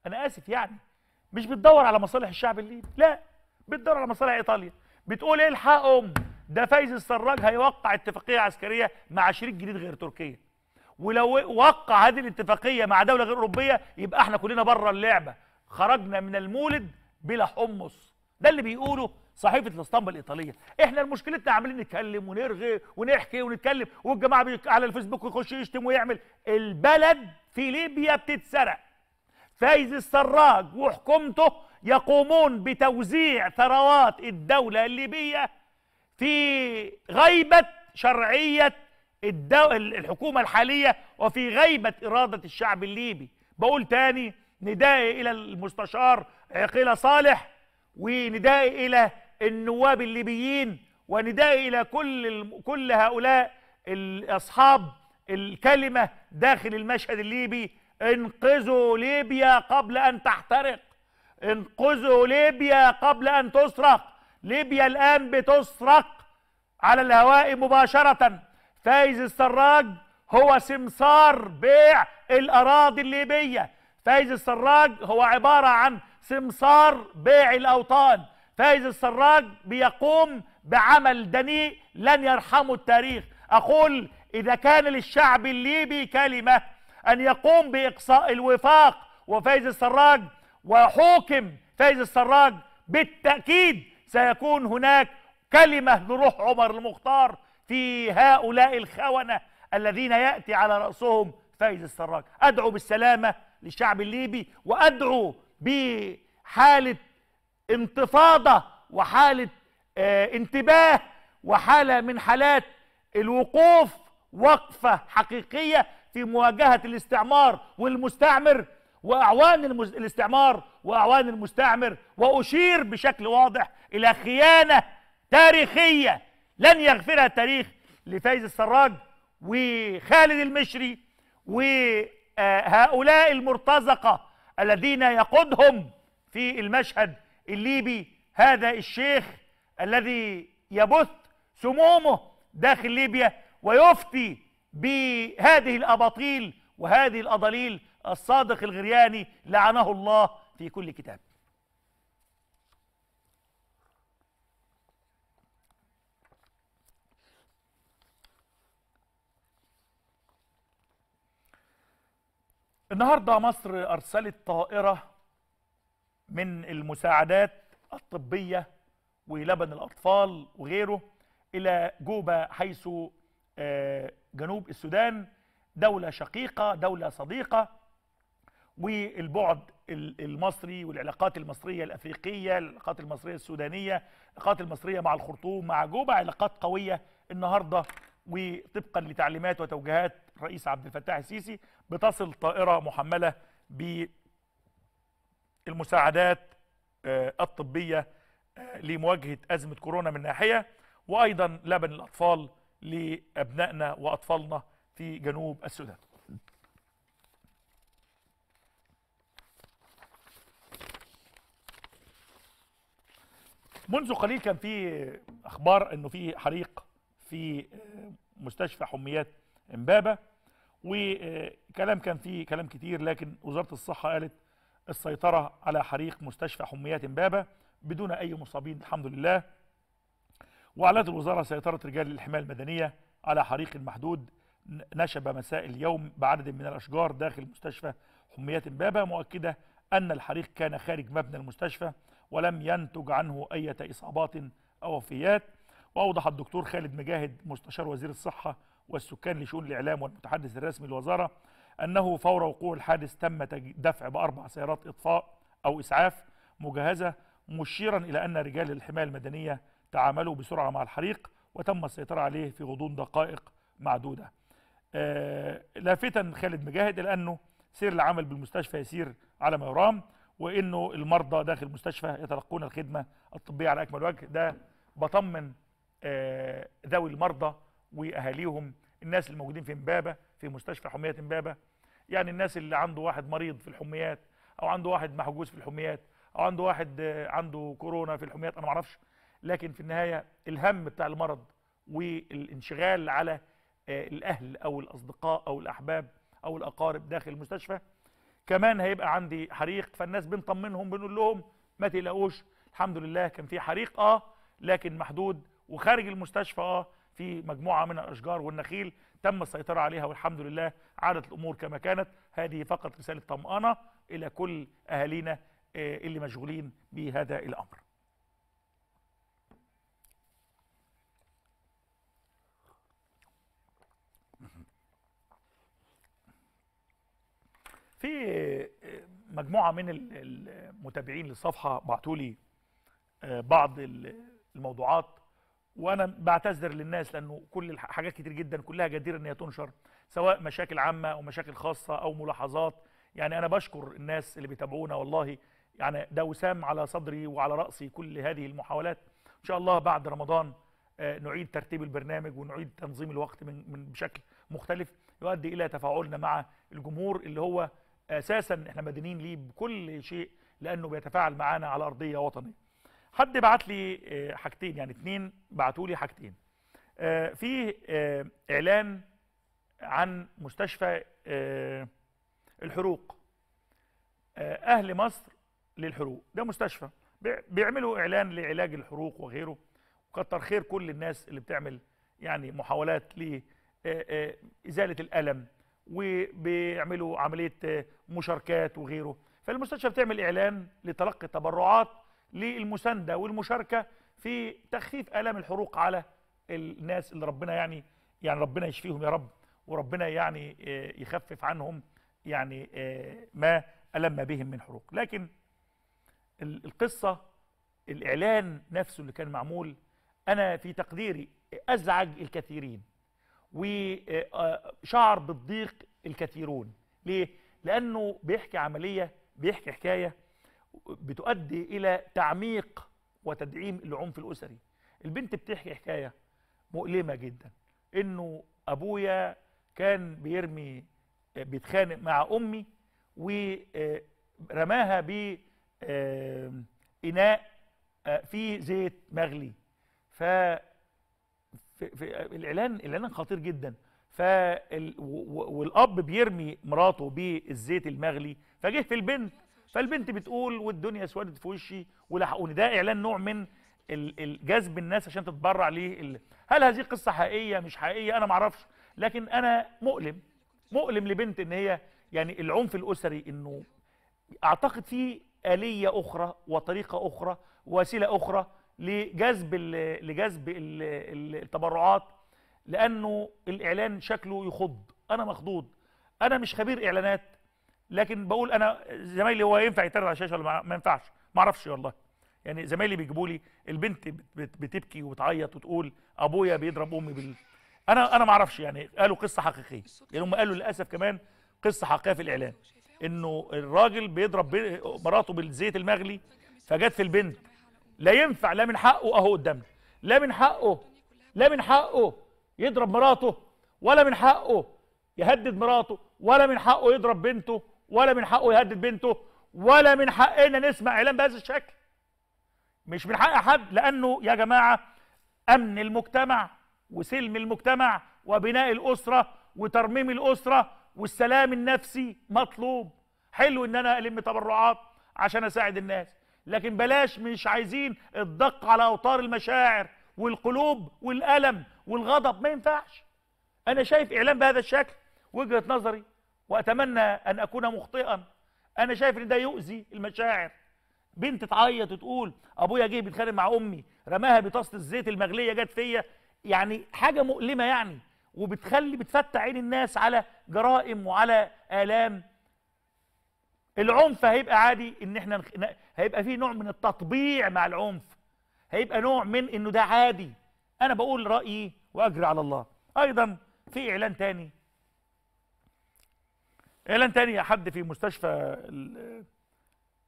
أنا آسف يعني مش بتدور على مصالح الشعب الليبي لا بتدور على مصالح إيطاليا بتقول إيه الحقهم ده فايز السراج هيوقع اتفاقية عسكرية مع شريك جديد غير تركيا ولو وقع هذه الاتفاقيه مع دوله غير اوروبيه يبقى احنا كلنا بره اللعبه خرجنا من المولد بلا حمص ده اللي بيقوله صحيفه الاسطنبه الايطاليه احنا مشكلتنا عمالين نتكلم ونرغي ونحكي ونتكلم والجماعه على الفيسبوك يخش يشتم ويعمل البلد في ليبيا بتتسرق فايز السراج وحكومته يقومون بتوزيع ثروات الدوله الليبيه في غيبه شرعيه الدو... الحكومة الحالية وفي غيبة إرادة الشعب الليبي بقول تاني ندائي إلى المستشار عقيلة صالح وندائي إلى النواب الليبيين وندائي إلى كل ال... كل هؤلاء أصحاب الكلمة داخل المشهد الليبي انقذوا ليبيا قبل أن تحترق انقذوا ليبيا قبل أن تسرق ليبيا الآن بتسرق على الهواء مباشرةً فايز السراج هو سمسار بيع الأراضي الليبية فايز السراج هو عبارة عن سمسار بيع الأوطان فايز السراج بيقوم بعمل دنيء لن يرحمه التاريخ أقول إذا كان للشعب الليبي كلمة أن يقوم بإقصاء الوفاق وفايز السراج وحوكم فايز السراج بالتأكيد سيكون هناك كلمة لروح عمر المختار في هؤلاء الخونة الذين يأتي على رأسهم فايز السراج أدعو بالسلامة للشعب الليبي وأدعو بحالة انتفاضة وحالة آه، انتباه وحالة من حالات الوقوف وقفة حقيقية في مواجهة الاستعمار والمستعمر وأعوان المز... الاستعمار وأعوان المستعمر وأشير بشكل واضح إلى خيانة تاريخية لن يغفرها التاريخ لفايز السراج وخالد المشري وهؤلاء المرتزقة الذين يقودهم في المشهد الليبي هذا الشيخ الذي يبث سمومه داخل ليبيا ويفتي بهذه الأباطيل وهذه الأضاليل الصادق الغرياني لعنه الله في كل كتاب النهارده مصر ارسلت طائره من المساعدات الطبيه ولبن الاطفال وغيره الى جوبا حيث آه، جنوب السودان دوله شقيقه دوله صديقه والبعد المصري والعلاقات المصريه الافريقيه العلاقات المصريه السودانيه العلاقات المصريه مع الخرطوم مع جوبا علاقات قويه النهارده وطبقا لتعليمات وتوجيهات الرئيس عبد الفتاح السيسي بتصل طائره محمله بالمساعدات آه، الطبيه آه، لمواجهه ازمه كورونا من ناحيه وايضا لبن الاطفال لابنائنا واطفالنا في جنوب السودان منذ قليل كان في اخبار انه في حريق في آه، مستشفى حميات امبابه وكلام كان فيه كلام كتير لكن وزاره الصحه قالت السيطره على حريق مستشفى حميات امبابه بدون اي مصابين الحمد لله واعلنت الوزاره سيطره رجال الحمايه المدنيه على حريق محدود نشب مساء اليوم بعدد من الاشجار داخل مستشفى حميات امبابه مؤكده ان الحريق كان خارج مبنى المستشفى ولم ينتج عنه اي اصابات او وفيات وأوضح الدكتور خالد مجاهد مستشار وزير الصحة والسكان لشؤون الإعلام والمتحدث الرسمي للوزارة أنه فور وقوع الحادث تم دفع بأربع سيارات إطفاء أو إسعاف مجهزة مشيرا إلى أن رجال الحماية المدنية تعاملوا بسرعة مع الحريق وتم السيطرة عليه في غضون دقائق معدودة آه لافتا خالد مجاهد إلى أنه سير العمل بالمستشفى يسير على ما يرام وانه المرضى داخل المستشفى يتلقون الخدمه الطبيه على اكمل وجه ده بطمن آه، ذوي المرضى واهاليهم الناس الموجودين في امبابه في مستشفى حميه امبابه يعني الناس اللي عنده واحد مريض في الحميات او عنده واحد محجوز في الحميات او عنده واحد آه، عنده كورونا في الحميات انا ما اعرفش لكن في النهايه الهم بتاع المرض والانشغال على آه، الاهل او الاصدقاء او الاحباب او الاقارب داخل المستشفى كمان هيبقى عندي حريق فالناس بنطمنهم بنقول لهم ما تقلقوش الحمد لله كان في حريق اه لكن محدود وخارج المستشفى اه في مجموعه من الاشجار والنخيل تم السيطره عليها والحمد لله عادت الامور كما كانت هذه فقط رساله طمانه الى كل اهالينا آه، اللي مشغولين بهذا الامر في آه، مجموعه من المتابعين للصفحه بعتوا لي آه، بعض الموضوعات وانا بعتذر للناس لانه كل حاجات كتير جدا كلها جدير ان هي تنشر سواء مشاكل عامه او مشاكل خاصه او ملاحظات يعني انا بشكر الناس اللي بيتابعونا والله يعني ده وسام على صدري وعلى راسي كل هذه المحاولات ان شاء الله بعد رمضان آه، نعيد ترتيب البرنامج ونعيد تنظيم الوقت من من بشكل مختلف يؤدي الى تفاعلنا مع الجمهور اللي هو اساسا احنا مدينين ليه بكل شيء لانه بيتفاعل معانا على ارضيه وطنيه حد بعت لي آه، حاجتين يعني اتنين بعتوا لي حاجتين آه، في آه، اعلان عن مستشفى الحروق اهل مصر للحروق ده مستشفى بيعملوا اعلان لعلاج الحروق وغيره وكتر خير كل الناس اللي بتعمل يعني محاولات لازاله الالم وبيعملوا عمليه مشاركات وغيره فالمستشفى بتعمل اعلان لتلقي تبرعات للمسانده والمشاركه في تخفيف الام الحروق على الناس اللي ربنا يعني يعني ربنا يشفيهم يا رب وربنا يعني آه، يخفف عنهم يعني آه، ما الم بهم من حروق لكن القصه الاعلان نفسه اللي كان معمول انا في تقديري ازعج الكثيرين وشعر آه، بالضيق الكثيرون ليه لانه بيحكي عمليه بيحكي حكايه بتؤدي الى تعميق وتدعيم العنف الاسري البنت بتحكي حكايه مؤلمه جدا انه ابويا كان بيرمي بيتخانق مع امي ورماها ب اناء فيه زيت مغلي ف في الاعلان الاعلان خطير جدا ف والاب بيرمي مراته بالزيت المغلي فجه في البنت فالبنت بتقول والدنيا اسودت في وشي ولحقوني ده اعلان نوع من جذب الناس عشان تتبرع ليه هل هذه قصه حقيقيه مش حقيقيه انا ما اعرفش لكن انا مؤلم مؤلم لبنت ان هي يعني العنف الاسري انه اعتقد في اليه اخرى وطريقه اخرى وسيله اخرى لجذب لجذب التبرعات لانه الاعلان شكله يخض انا مخضوض انا مش خبير اعلانات لكن بقول انا زمايلي هو ينفع يتعرض على الشاشه ولا ما ينفعش ما اعرفش والله يعني زمايلي بيجيبوا لي البنت بتبكي وبتعيط وتقول ابويا بيضرب امي بال انا انا ما اعرفش يعني قالوا قصه حقيقيه يعني هم قالوا للاسف كمان قصه حقيقيه في الاعلام انه الراجل بيضرب مراته بالزيت المغلي فجت في البنت لا ينفع لا من حقه اهو قدامنا لا من حقه لا من حقه يضرب مراته ولا من حقه يهدد مراته ولا من حقه يضرب بنته ولا من حقه يهدد بنته ولا من حقنا نسمع اعلان بهذا الشكل مش من حق حد لانه يا جماعه امن المجتمع وسلم المجتمع وبناء الاسره وترميم الاسره والسلام النفسي مطلوب حلو ان انا الم تبرعات عشان اساعد الناس لكن بلاش مش عايزين الدق على اوتار المشاعر والقلوب والالم والغضب ما ينفعش انا شايف اعلان بهذا الشكل وجهه نظري وأتمنى أن أكون مخطئا أنا شايف إن ده يؤذي المشاعر بنت تعيط وتقول أبويا جه بيتخانق مع أمي رماها بطاسة الزيت المغلية جت فيا يعني حاجة مؤلمة يعني وبتخلي بتفتح عين الناس على جرائم وعلى آلام العنف هيبقى عادي ان احنا هيبقى فيه نوع من التطبيع مع العنف هيبقى نوع من انه ده عادي انا بقول رايي واجري على الله ايضا في اعلان تاني اعلان تاني يا حد في مستشفى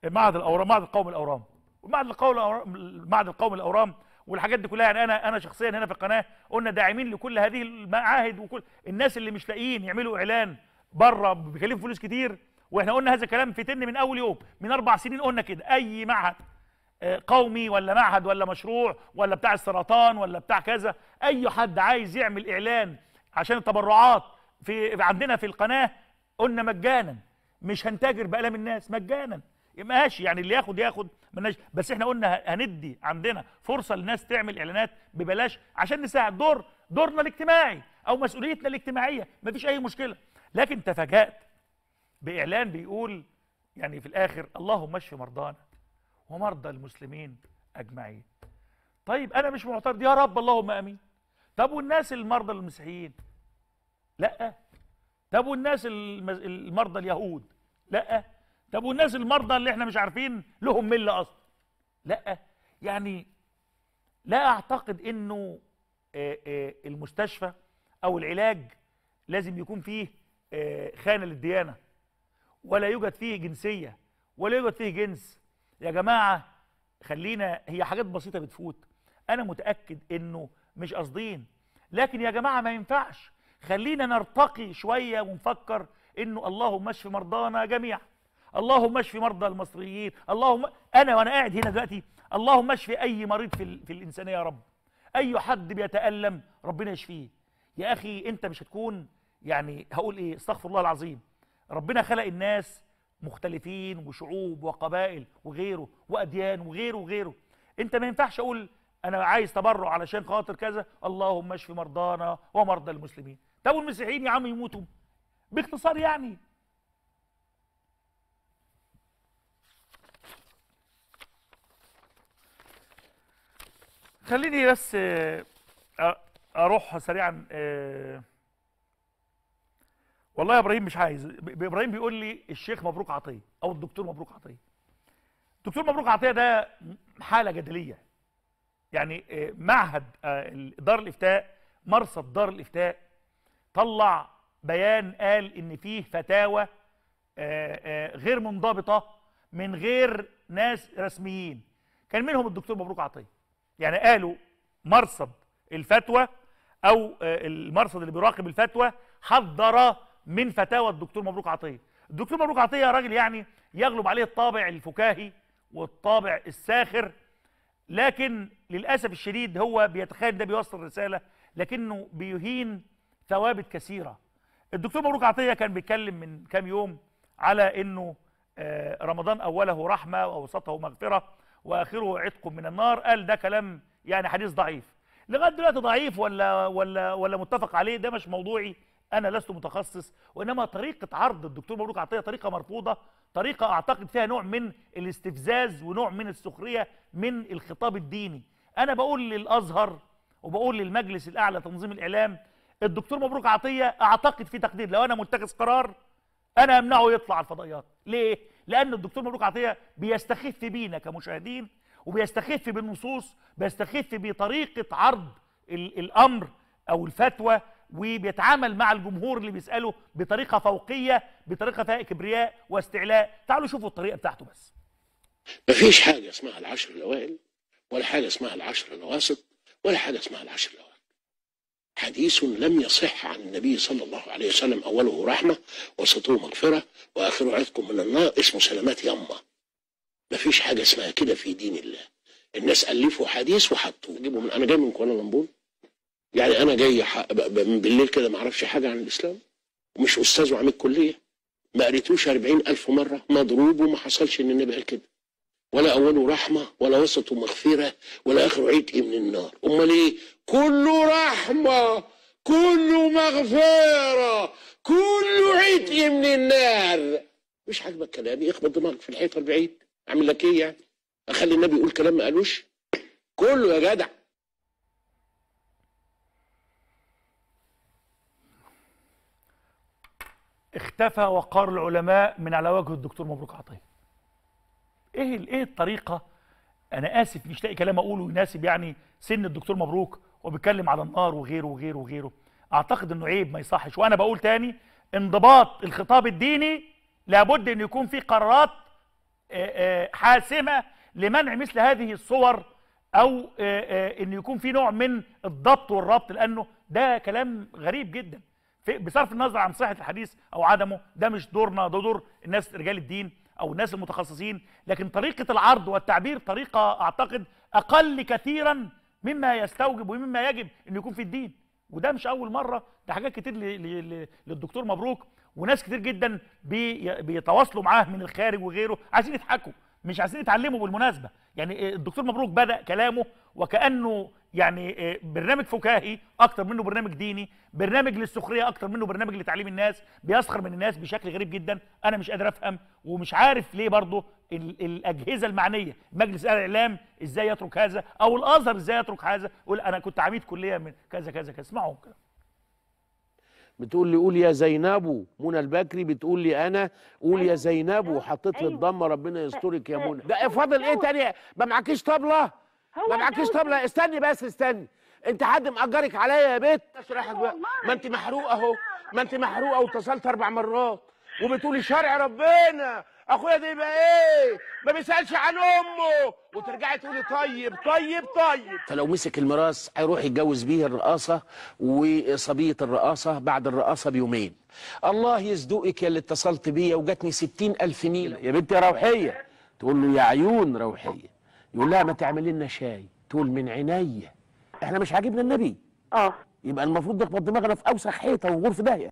معهد الاورام معهد القومي الاورام معهد القومي المعهد القومي الاورام والحاجات دي كلها يعني انا انا شخصيا هنا في القناه قلنا داعمين لكل هذه المعاهد وكل الناس اللي مش لاقيين يعملوا اعلان بره بيكلفوا فلوس كتير واحنا قلنا هذا الكلام في تن من اول يوم من اربع سنين قلنا كده اي معهد آه، قومي ولا معهد ولا مشروع ولا بتاع السرطان ولا بتاع كذا اي حد عايز يعمل اعلان عشان التبرعات في عندنا في القناه قلنا مجانا مش هنتاجر بقلم الناس مجانا ماشي يعني اللي ياخد ياخد ملناش بس احنا قلنا هندي عندنا فرصه للناس تعمل اعلانات ببلاش عشان نساعد دور دورنا الاجتماعي او مسؤوليتنا الاجتماعيه مفيش اي مشكله لكن تفاجات باعلان بيقول يعني في الاخر اللهم اشف مرضانا ومرضى المسلمين اجمعين طيب انا مش معترض يا رب اللهم امين طب والناس المرضى المسيحيين لا طب والناس المرضى اليهود لا طب والناس المرضى اللي احنا مش عارفين لهم مله اصلا لا يعني لا اعتقد انه آه، آه، المستشفى او العلاج لازم يكون فيه آه، خانه للديانه ولا يوجد فيه جنسيه ولا يوجد فيه جنس يا جماعه خلينا هي حاجات بسيطه بتفوت انا متاكد انه مش قاصدين لكن يا جماعه ما ينفعش خلينا نرتقي شوية ونفكر انه اللهم اشف مرضانا جميعا اللهم اشف مرضى المصريين اللهم انا وانا قاعد هنا دلوقتي اللهم اشف اي مريض في, ال... في الانسانيه يا رب اي حد بيتالم ربنا يشفيه يا اخي انت مش هتكون يعني هقول ايه استغفر الله العظيم ربنا خلق الناس مختلفين وشعوب وقبائل وغيره واديان وغيره وغيره انت ما ينفعش اقول انا عايز تبرع علشان خاطر كذا اللهم اشف مرضانا ومرضى المسلمين طب والمسيحيين يا عم يموتوا باختصار يعني خليني بس آه، آه، اروح سريعا آه، والله يا ابراهيم مش عايز ابراهيم بيقول لي الشيخ مبروك عطيه او الدكتور مبروك عطيه الدكتور مبروك عطيه ده حاله جدليه يعني معهد دار الافتاء مرصد دار الافتاء طلع بيان قال ان فيه فتاوى آه، آه، غير منضبطه من غير ناس رسميين كان منهم الدكتور مبروك عطيه يعني قالوا مرصد الفتوى او آه، المرصد اللي بيراقب الفتوى حذر من فتاوى الدكتور مبروك عطيه الدكتور مبروك عطيه راجل يعني يغلب عليه الطابع الفكاهي والطابع الساخر لكن للاسف الشديد هو بيتخيل ده بيوصل رساله لكنه بيهين ثوابت كثيره الدكتور مبروك عطيه كان بيتكلم من كام يوم على انه آه، رمضان اوله رحمه واوسطه مغفره واخره عتق من النار قال ده كلام يعني حديث ضعيف لغايه دلوقتي ضعيف ولا ولا ولا متفق عليه ده مش موضوعي انا لست متخصص وانما طريقه عرض الدكتور مبروك عطيه طريقه مرفوضه طريقه اعتقد فيها نوع من الاستفزاز ونوع من السخريه من الخطاب الديني انا بقول للازهر وبقول للمجلس الاعلى تنظيم الاعلام الدكتور مبروك عطيه اعتقد في تقدير لو انا متخذ قرار انا امنعه يطلع على الفضائيات ليه لان الدكتور مبروك عطيه بيستخف بينا كمشاهدين وبيستخف بالنصوص بيستخف بطريقه عرض الامر او الفتوى وبيتعامل مع الجمهور اللي بيساله بطريقه فوقيه بطريقه فيها كبرياء واستعلاء تعالوا شوفوا الطريقه بتاعته بس مفيش حاجه اسمها العشر الاوائل ولا حاجه اسمها العشر الاواسط ولا حاجه اسمها العشر الاوائل حديث لم يصح عن النبي صلى الله عليه وسلم أوله رحمة وسطه مغفرة وآخره عتق من النار اسمه سلامات يما مفيش حاجة اسمها كده في دين الله الناس ألفوا حديث وحطوه جيبوا من أنا جاي من كوالا يعني أنا جاي بالليل كده ما أعرفش حاجة عن الإسلام ومش أستاذ وعميد كلية ما قريتوش 40000 مرة مضروب وما حصلش إن النبي قال كده ولا أوله رحمة ولا وسطه مغفرة ولا آخره عتق من النار أمال إيه كله رحمة كله مغفرة كله عتق من النار مش عاجبك كلامي اخبط دماغك في الحيطة البعيد أعمل لك إيه يعني أخلي النبي يقول كلام ما قالوش كله يا جدع اختفى وقار العلماء من على وجه الدكتور مبروك عطيه ايه ايه الطريقه انا اسف مش لاقي كلام اقوله يناسب يعني سن الدكتور مبروك وبيتكلم على النار وغيره وغيره وغيره اعتقد انه عيب ما يصحش وانا بقول تاني انضباط الخطاب الديني لابد ان يكون في قرارات آه، آه، حاسمه لمنع مثل هذه الصور او آه، ان يكون في نوع من الضبط والربط لانه ده كلام غريب جدا بصرف النظر عن صحه الحديث او عدمه ده مش دورنا ده دور الناس رجال الدين او الناس المتخصصين لكن طريقه العرض والتعبير طريقه اعتقد اقل كثيرا مما يستوجب ومما يجب ان يكون في الدين وده مش اول مره ده حاجات كتير للدكتور مبروك وناس كتير جدا بيتواصلوا معاه من الخارج وغيره عايزين يضحكوا مش عايزين يتعلموا بالمناسبه يعني آه، الدكتور مبروك بدا كلامه وكانه يعني آه، برنامج فكاهي اكتر منه برنامج ديني برنامج للسخريه اكتر منه برنامج لتعليم الناس بيسخر من الناس بشكل غريب جدا انا مش قادر افهم ومش عارف ليه برضه الاجهزه المعنيه مجلس الاعلام ازاي يترك هذا او الازهر ازاي يترك هذا يقول انا كنت عميد كليه من كذا كذا كذا اسمعوا كده بتقول لي قول يا زينب منى البكري بتقول لي انا قول يا زينب وحطيت أيوه، لي أيوه. الضمه ربنا يسترك يا منى ده فاضل ايه تاني ما معكيش طبله ما معكيش طبله استني بس استني انت حد مأجرك عليا يا بيت ما انت محروقه اهو ما انت محروقه واتصلت اربع مرات وبتقولي شرع ربنا اخويا ده يبقى ايه ما بيسالش عن امه وترجعي تقولي طيب طيب طيب فلو مسك الميراث هيروح يتجوز بيه الرقاصه وصبيه الرقاصه بعد الرقاصه بيومين الله يصدقك يا اللي اتصلت بيا وجاتني ستين ألف نيلة يا بنتي يا روحية تقول له يا عيون روحية يقول لها ما تعملي لنا شاي تقول من عينيا احنا مش عاجبنا النبي اه يبقى المفروض تخبط دماغنا في اوسخ حيطه وغرف داهيه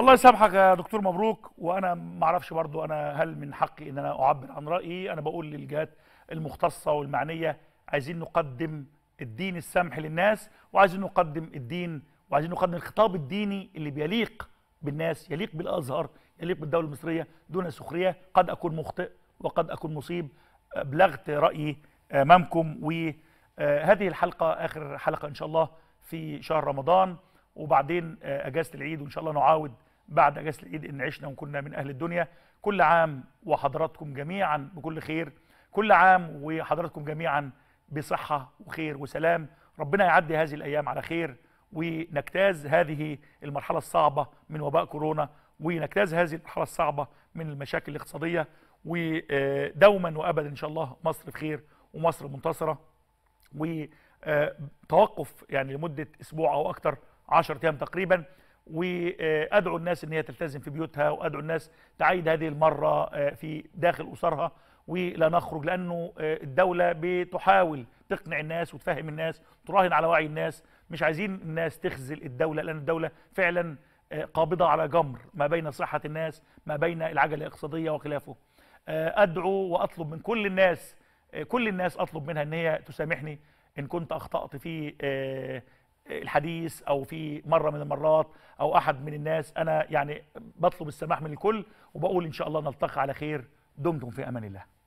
الله يسامحك يا دكتور مبروك وانا ما اعرفش برضو انا هل من حقي ان انا اعبر عن رايي انا بقول للجهات المختصه والمعنيه عايزين نقدم الدين السمح للناس وعايزين نقدم الدين وعايزين نقدم الخطاب الديني اللي بيليق بالناس يليق بالازهر يليق بالدوله المصريه دون سخريه قد اكون مخطئ وقد اكون مصيب بلغت رايي امامكم وهذه الحلقه اخر حلقه ان شاء الله في شهر رمضان وبعدين آه، اجازه العيد وان شاء الله نعاود بعد اجازه العيد ان عشنا وكنا من اهل الدنيا كل عام وحضراتكم جميعا بكل خير كل عام وحضراتكم جميعا بصحه وخير وسلام ربنا يعدي هذه الايام على خير ونجتاز هذه المرحله الصعبه من وباء كورونا ونجتاز هذه المرحله الصعبه من المشاكل الاقتصاديه ودوما وابدا ان شاء الله مصر في خير ومصر منتصره وتوقف يعني لمده اسبوع او اكثر 10 ايام تقريبا وادعو الناس ان هي تلتزم في بيوتها وادعو الناس تعيد هذه المره آه، في داخل اسرها ولا نخرج لانه آه، الدوله بتحاول تقنع الناس وتفهم الناس تراهن على وعي الناس مش عايزين الناس تخزل الدوله لان الدوله فعلا آه، قابضه على جمر ما بين صحه الناس ما بين العجله الاقتصاديه وخلافه ادعو واطلب من كل الناس كل الناس اطلب منها ان هي تسامحني ان كنت اخطات في الحديث او في مره من المرات او احد من الناس انا يعني بطلب السماح من الكل وبقول ان شاء الله نلتقي على خير دمتم في امان الله